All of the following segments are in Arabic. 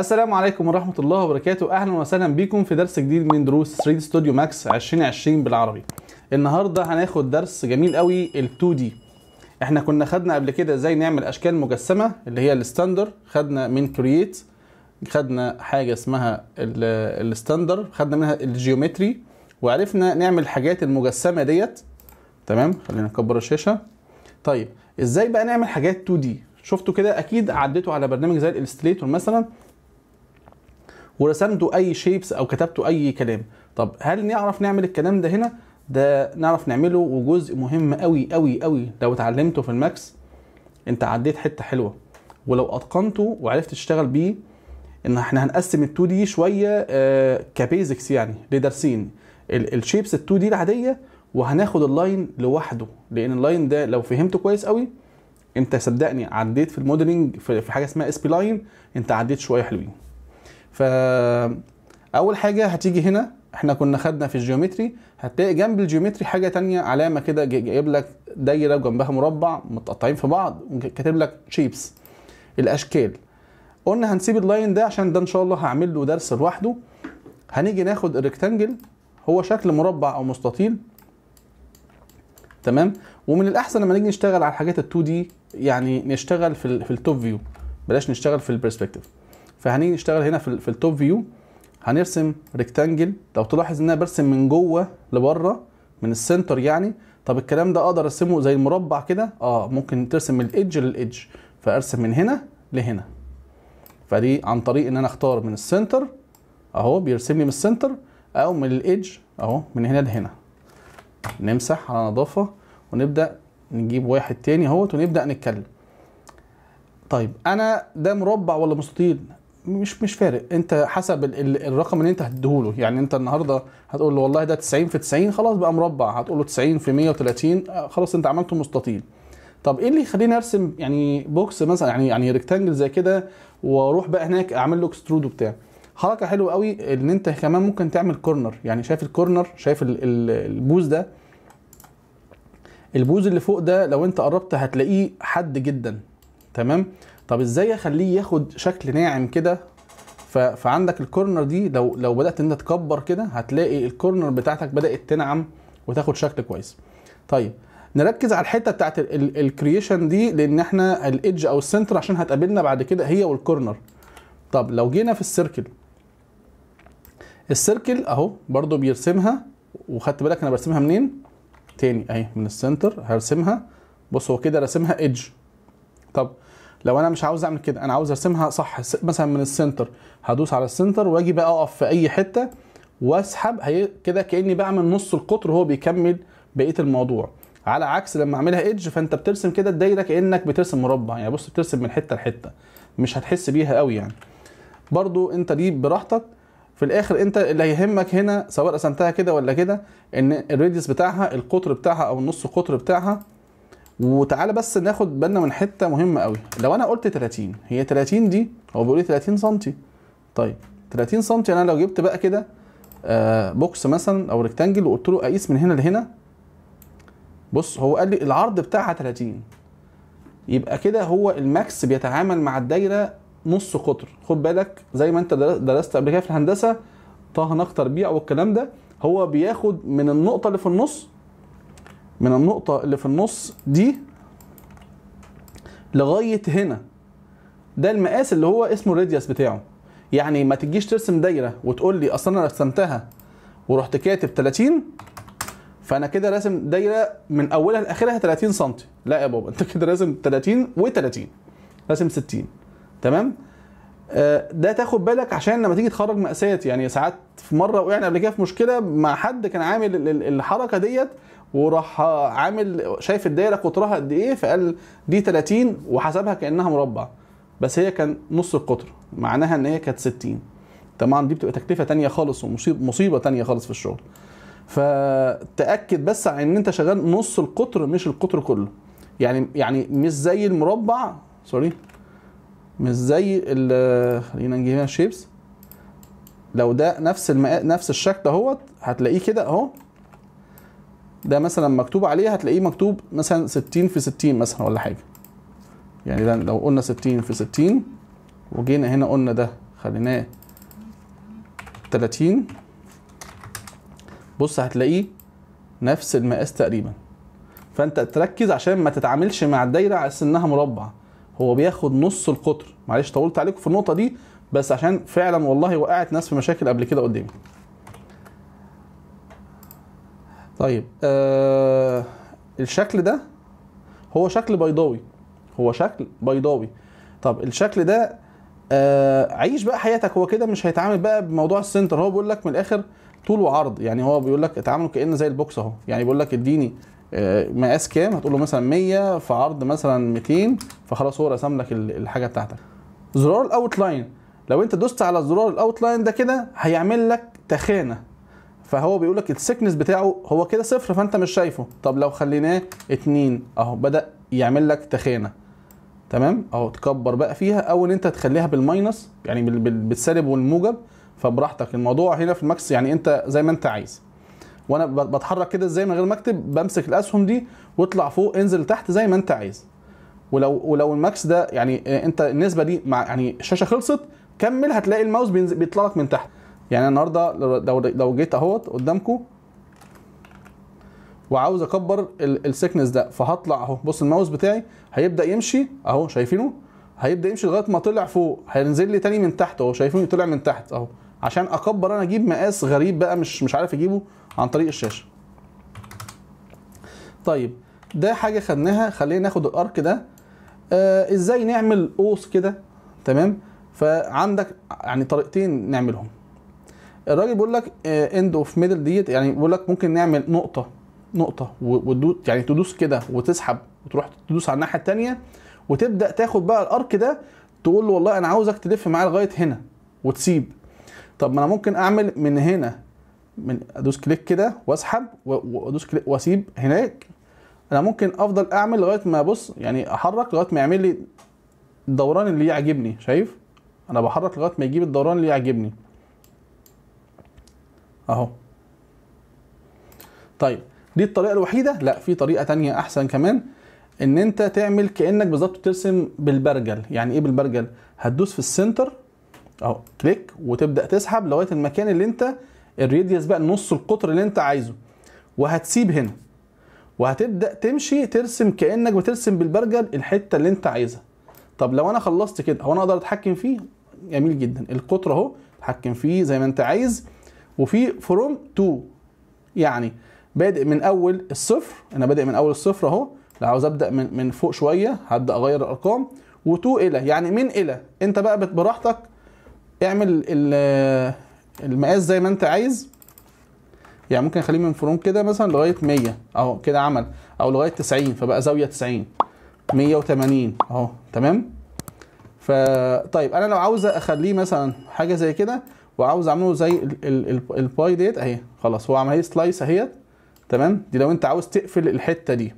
السلام عليكم ورحمة الله وبركاته أهلا وسهلا بكم في درس جديد من دروس 3 ستوديو ماكس 2020 بالعربي النهاردة هناخد درس جميل قوي ال 2 دي احنا كنا خدنا قبل كده ازاي نعمل اشكال مجسمة اللي هي الستاندر خدنا من كرييت خدنا حاجة اسمها الستاندر خدنا منها الجيومتري وعرفنا نعمل الحاجات المجسمة ديت تمام خلينا نكبر الشاشة طيب ازاي بقى نعمل حاجات 2 دي شفتوا كده اكيد عديتوا على برنامج زي الالستريتور مثلا ورسمته اي شيبس او كتبته اي كلام طب هل نعرف نعمل الكلام ده هنا ده نعرف نعمله وجزء مهم قوي قوي قوي لو اتعلمته في الماكس انت عديت حته حلوه ولو اتقنته وعرفت تشتغل بيه ان احنا هنقسم ال2 دي شويه آه، كبيزكس يعني لدرسين الشيبس ال2 دي العاديه وهناخد اللاين لوحده لان اللاين ده لو فهمته كويس قوي انت صدقني عديت في الموديلنج في حاجه اسمها اس بي لاين انت عديت شويه حلوين فاول حاجه هتيجي هنا احنا كنا خدنا في الجيومتري هتلاقي جنب الجيومتري حاجه تانية علامه كده جايب لك دايره وجنبها مربع متقطعين في بعض وكاتب لك شيبس الاشكال قلنا هنسيب اللاين ده عشان ده ان شاء الله هعمل له درس لوحده هنيجي ناخد الريكتانجل هو شكل مربع او مستطيل تمام ومن الاحسن لما نيجي نشتغل على الحاجات ال2 دي يعني نشتغل في في التوب فيو بلاش نشتغل في البرسبكتيف فهنيجي نشتغل هنا في, في التوب فيو هنرسم ريكتانجل لو تلاحظ ان انا برسم من جوه لبره من السنتر يعني طب الكلام ده اقدر ارسمه زي المربع كده اه ممكن ترسم من الايدج للايدج فارسم من هنا لهنا فدي عن طريق ان انا اختار من السنتر اهو بيرسم لي من السنتر او من الايدج اهو من هنا لهنا نمسح على نظافه ونبدا نجيب واحد تاني اهوت ونبدا نتكلم طيب انا ده مربع ولا مستطيل مش مش فارق انت حسب الرقم اللي انت هتديهوله يعني انت النهارده هتقول له والله ده 90 في 90 خلاص بقى مربع هتقول له 90 في 130 آه، خلاص انت عملته مستطيل طب ايه اللي يخليني ارسم يعني بوكس مثلا يعني يعني ريكتانجل زي كده واروح بقى هناك اعمل له اكسترود وبتاع حركه حلوه قوي ان انت كمان ممكن تعمل كورنر يعني شايف الكورنر شايف البوز ده البوز اللي فوق ده لو انت قربت هتلاقيه حد جدا تمام طب ازاي اخليه ياخد شكل ناعم كده فعندك الكورنر دي لو لو بدات انت تكبر كده هتلاقي الكورنر بتاعتك بدات تنعم وتاخد شكل كويس طيب نركز على الحته بتاعت الكرييشن دي لان احنا الايدج او السنتر عشان هتقابلنا بعد كده هي والكورنر طب لو جينا في السيركل السيركل اهو برضو بيرسمها وخدت بالك انا برسمها منين تاني اهي من السنتر هرسمها بص هو كده راسمها ايدج طب لو انا مش عاوز اعمل كده انا عاوز ارسمها صح مثلا من السنتر هدوس على السنتر واجي بقى اقف في اي حته واسحب كده كاني بعمل نص القطر وهو بيكمل بقيه الموضوع على عكس لما اعملها ايدج فانت بترسم كده الدايره كانك بترسم مربع يعني بص بترسم من حته لحته مش هتحس بيها قوي يعني برضو انت دي براحتك في الاخر انت اللي هيهمك هنا سواء رسمتها كده ولا كده ان الريديس بتاعها القطر بتاعها او النص قطر بتاعها وتعالى بس ناخد بالنا من حته مهمه قوي لو انا قلت 30 هي 30 دي هو بيقول لي 30 سم طيب 30 سم انا لو جبت بقى كده آه، بوكس مثلا او ريكتانجل وقلت له اقيس من هنا لهنا بص هو قال لي العرض بتاعها 30 يبقى كده هو الماكس بيتعامل مع الدايره نص قطر خد بالك زي ما انت درست قبل كده في الهندسه طه نقطه تربيع والكلام ده هو بياخد من النقطه اللي في النص من النقطة اللي في النص دي لغاية هنا ده المقاس اللي هو اسمه الراديوس بتاعه يعني ما تجيش ترسم دايرة وتقول لي أصل أنا رسمتها ورحت كاتب 30 فأنا كده راسم دايرة من أولها لآخرها 30 سم لا يا بابا أنت كده راسم 30 و30 راسم 60 تمام آه، ده تاخد بالك عشان لما تيجي تخرج مقاسات يعني ساعات في مره وقعنا قبل كده في مشكله مع حد كان عامل الحركه ديت وراح عامل شايف الدايره قطرها قد ايه فقال دي 30 وحسبها كانها مربع بس هي كان نص القطر معناها ان هي كانت 60 طبعا دي بتبقى تكلفه تانية خالص ومصيبه تانية خالص في الشغل فتاكد بس على ان انت شغال نص القطر مش القطر كله يعني يعني مش زي المربع سوري مش زي ال خلينا نجيب شيبس لو ده نفس المقا... نفس الشكل اهوت هتلاقيه كده اهو ده مثلا مكتوب عليه هتلاقيه مكتوب مثلا 60 في 60 مثلا ولا حاجه يعني لو قلنا 60 في 60 وجينا هنا قلنا ده خليناه 30 بص هتلاقيه نفس المقاس تقريبا فانت تركز عشان ما تتعاملش مع الدايره على انها مربع هو بياخد نص القطر معلش طولت عليكم في النقطه دي بس عشان فعلا والله وقعت ناس في مشاكل قبل كده قدامي طيب آه الشكل ده هو شكل بيضاوي هو شكل بيضاوي طب الشكل ده آه عيش بقى حياتك هو كده مش هيتعامل بقى بموضوع السنتر هو بيقول لك من الاخر طول وعرض يعني هو بيقول لك اتعامل كانه زي البوكس اهو يعني بيقول لك اديني آه مقاس كام هتقول له مثلا 100 في عرض مثلا 200 فخلاص هو رسم لك الحاجه بتاعتك زرار الاوت لاين لو انت دوست على زرار الاوت لاين ده كده هيعمل لك تخانه فهو بيقول لك السكنس بتاعه هو كده صفر فانت مش شايفه طب لو خليناه اتنين اهو بدا يعمل لك تخانه تمام اهو تكبر بقى فيها او ان انت تخليها بالماينس يعني بالسالب والموجب فبراحتك الموضوع هنا في الماكس يعني انت زي ما انت عايز وانا بتحرك كده ازاي من غير ما اكتب بمسك الاسهم دي واطلع فوق انزل تحت زي ما انت عايز ولو ولو الماكس ده يعني انت النسبه دي مع يعني الشاشه خلصت كمل هتلاقي الماوس بيطلع لك من تحت يعني النهارده لو لو جيت اهوت قدامكم وعاوز اكبر السكنس ده فهطلع اهو بص الماوس بتاعي هيبدا يمشي اهو شايفينه هيبدا يمشي لغايه ما طلع فوق هينزل لي تاني من تحت اهو شايفينه طلع من تحت اهو عشان اكبر انا اجيب مقاس غريب بقى مش مش عارف اجيبه عن طريق الشاشه طيب ده حاجه خدناها خلينا ناخد الارك ده آه ازاي نعمل قوس كده تمام فعندك يعني طريقتين نعملهم الراجل بيقول لك اند اوف ميدل ديت يعني بيقول لك ممكن نعمل نقطه نقطه وتدوس يعني تدوس كده وتسحب وتروح تدوس على الناحيه الثانيه وتبدا تاخد بقى الارك ده تقول له والله انا عاوزك تلف معايا لغايه هنا وتسيب طب ما انا ممكن اعمل من هنا من ادوس كليك كده واسحب وادوس كليك واسيب هناك انا ممكن افضل اعمل لغايه ما بص يعني احرك لغايه ما يعمل لي الدوران اللي يعجبني شايف انا بحرك لغايه ما يجيب الدوران اللي يعجبني اهو طيب دي الطريقه الوحيده لا في طريقه تانية احسن كمان ان انت تعمل كانك بالظبط ترسم بالبرجل يعني ايه بالبرجل هتدوس في السنتر اهو كليك وتبدا تسحب لغايه المكان اللي انت الريديس بقى نص القطر اللي انت عايزه وهتسيب هنا وهتبدا تمشي ترسم كانك بترسم بالبرجل الحته اللي انت عايزها طب لو انا خلصت كده هو انا اقدر اتحكم فيه جميل جدا القطر اهو اتحكم فيه زي ما انت عايز وفي فروم تو يعني بادئ من اول الصفر انا بادئ من اول الصفر اهو لو عاوز ابدا من من فوق شويه هبدا اغير الارقام وتو الى يعني من الى انت بقى براحتك اعمل المقاس زي ما انت عايز يعني ممكن اخليه من فروم كده مثلا لغايه 100 اهو كده عمل او لغايه 90 فبقى زاويه 90 180 اهو تمام فطيب انا لو عاوز اخليه مثلا حاجه زي كده وعاوز اعمله زي الباي ديت اهي خلاص هو عمل لي سلايس اهيت تمام دي لو انت عاوز تقفل الحته دي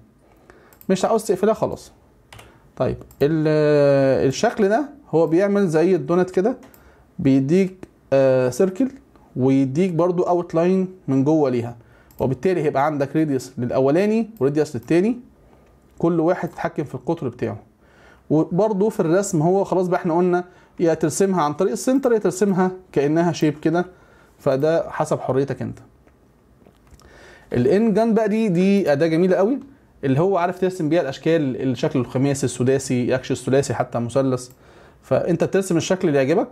مش عاوز تقفلها خلاص طيب الشكل ده هو بيعمل زي الدونت كده بيديك سيركل آه، ويديك برضو اوت لاين من جوه ليها وبالتالي هيبقى عندك راديوس للاولاني وراديوس للتاني كل واحد يتحكم في القطر بتاعه وبرضو في الرسم هو خلاص بقى احنا قلنا يا ترسمها عن طريق السنتر يا ترسمها كانها شيب كده فده حسب حريتك انت الان جان بقى دي دي اداه جميله قوي اللي هو عارف ترسم بيها الاشكال الشكل الخماسي السداسي يكش الثلاثي حتى مثلث فانت بترسم الشكل اللي يعجبك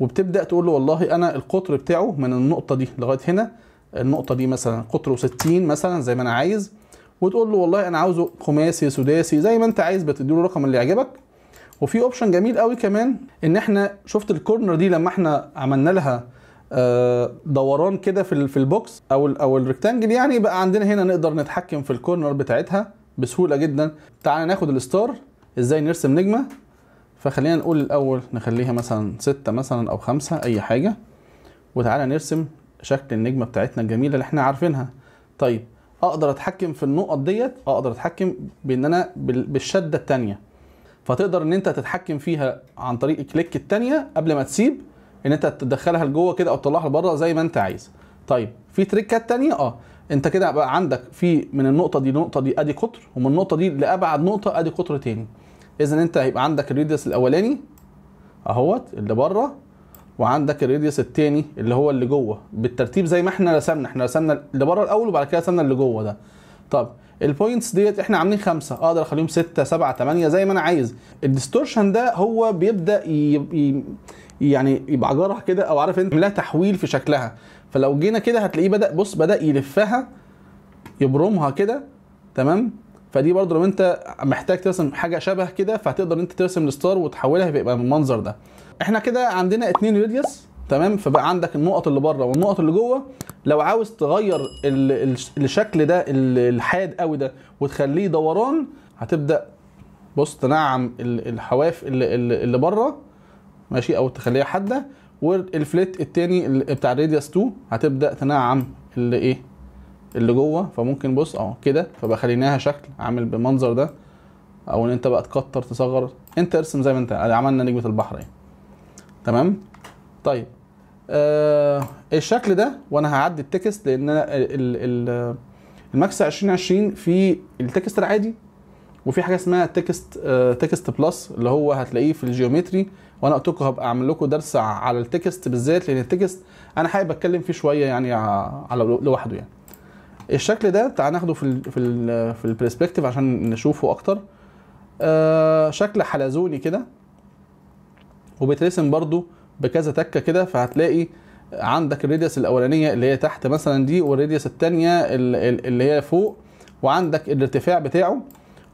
وبتبدا تقول له والله انا القطر بتاعه من النقطه دي لغايه هنا النقطه دي مثلا قطره 60 مثلا زي ما انا عايز وتقول له والله انا عاوزه خماسي سداسي زي ما انت عايز بتديله الرقم اللي يعجبك وفي اوبشن جميل قوي كمان ان احنا شفت الكورنر دي لما احنا عملنا لها آه، دوران كده في في البوكس او الـ او الريكتانجل يعني بقى عندنا هنا نقدر نتحكم في الكورنر بتاعتها بسهوله جدا تعالى ناخد الستار ازاي نرسم نجمه فخلينا نقول الاول نخليها مثلا ستة مثلا او خمسة اي حاجه وتعالى نرسم شكل النجمه بتاعتنا الجميله اللي احنا عارفينها طيب اقدر اتحكم في النقط ديت اقدر اتحكم بان انا بالشده الثانيه فتقدر ان انت تتحكم فيها عن طريق الكليك الثانيه قبل ما تسيب ان انت تدخلها لجوه كده او تطلعها لبره زي ما انت عايز طيب في تريكات ثانيه اه انت كده بقى عندك في من النقطه دي النقطه دي ادي قطر ومن النقطه دي لابعد نقطه ادي قطر تاني اذا انت هيبقى عندك الريديوس الاولاني اهوت اللي بره وعندك الريديوس التاني اللي هو اللي جوه بالترتيب زي ما احنا رسمنا احنا رسمنا اللي بره الاول وبعد كده رسمنا اللي جوه ده طب البوينتس ديت احنا عاملين خمسه اقدر اخليهم سته سبعه ثمانيه زي ما انا عايز الديستورشن ده هو بيبدا ي... يعني يبقى عجرها كده او عارف انت لها تحويل في شكلها فلو جينا كده هتلاقيه بدا بص بدا يلفها يبرمها كده تمام فدي برضه لو انت محتاج ترسم حاجه شبه كده فهتقدر انت ترسم الستار وتحولها يبقى بالمنظر ده احنا كده عندنا اتنين راديوس تمام فبقى عندك النقط اللي بره والنقط اللي جوه لو عاوز تغير الشكل ده الحاد قوي ده وتخليه دوران هتبدا بص تنعم الحواف اللي, اللي بره ماشي او تخليها حاده والفليت التاني بتاع الراديوس 2 هتبدا تنعم اللي ايه اللي جوه فممكن بص اهو كده فبقى خليناها شكل عامل بالمنظر ده او ان انت بقى تكتر تصغر انت ارسم زي ما انت عملنا نجمه البحر اهي يعني. تمام طيب آه الشكل ده وانا هعدي التكست لان انا الماكس 2020 في التكست العادي وفي حاجه اسمها تكست آه تكست بلس اللي هو هتلاقيه في الجيومتري وانا قلت لكم هبقى اعمل لكم درس على التكست بالذات لان التكست انا حابب اتكلم فيه شويه يعني على لوحده يعني الشكل ده تعال ناخده في الـ في الـ في البرسبكتيف عشان نشوفه اكتر آه شكل حلزوني كده وبيترسم برضو بكذا تكه كده فهتلاقي عندك الراديوس الاولانيه اللي هي تحت مثلا دي والراديوس الثانيه اللي هي فوق وعندك الارتفاع بتاعه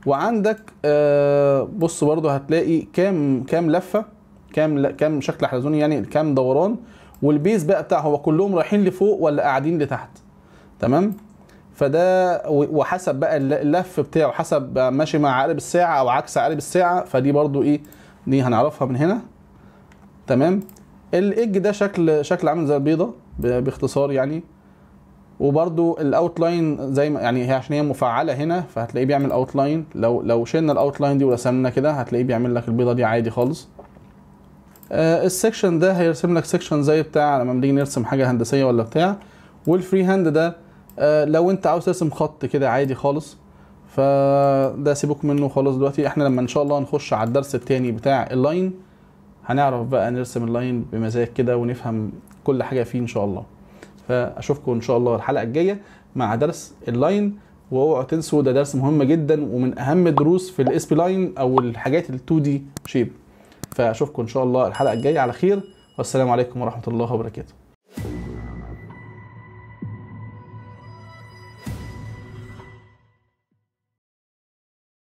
وعندك آه، بص برضو هتلاقي كام كام لفه كام كام شكل حلزوني يعني كام دوران والبيز بقى بتاعه هو كلهم رايحين لفوق ولا قاعدين لتحت تمام فده وحسب بقى اللف بتاعه حسب ماشي مع عقارب الساعه او عكس عقارب الساعه فدي برضو ايه دي هنعرفها من هنا تمام الايدج ده شكل شكل عامل زي البيضه باختصار يعني وبرده الاوت لاين زي ما يعني هي عشان هي مفعله هنا فهتلاقيه بيعمل اوت لاين لو لو شلنا الاوت لاين دي ورسمنا كده هتلاقيه بيعمل لك البيضه دي عادي خالص آه السكشن ده هيرسم لك سكشن زي بتاع لما بنيجي نرسم حاجه هندسيه ولا بتاع والفري هاند ده آه لو انت عاوز ترسم خط كده عادي خالص فده سيبوك منه خالص دلوقتي احنا لما ان شاء الله نخش على الدرس التاني بتاع اللاين هنعرف بقى نرسم اللاين بمزاج كده ونفهم كل حاجه فيه ان شاء الله فاشوفكم ان شاء الله الحلقه الجايه مع درس اللاين واوعوا تنسوا ده درس مهم جدا ومن اهم الدروس في الاس بي لاين او الحاجات ال2 دي شيب فاشوفكم ان شاء الله الحلقه الجايه على خير والسلام عليكم ورحمه الله وبركاته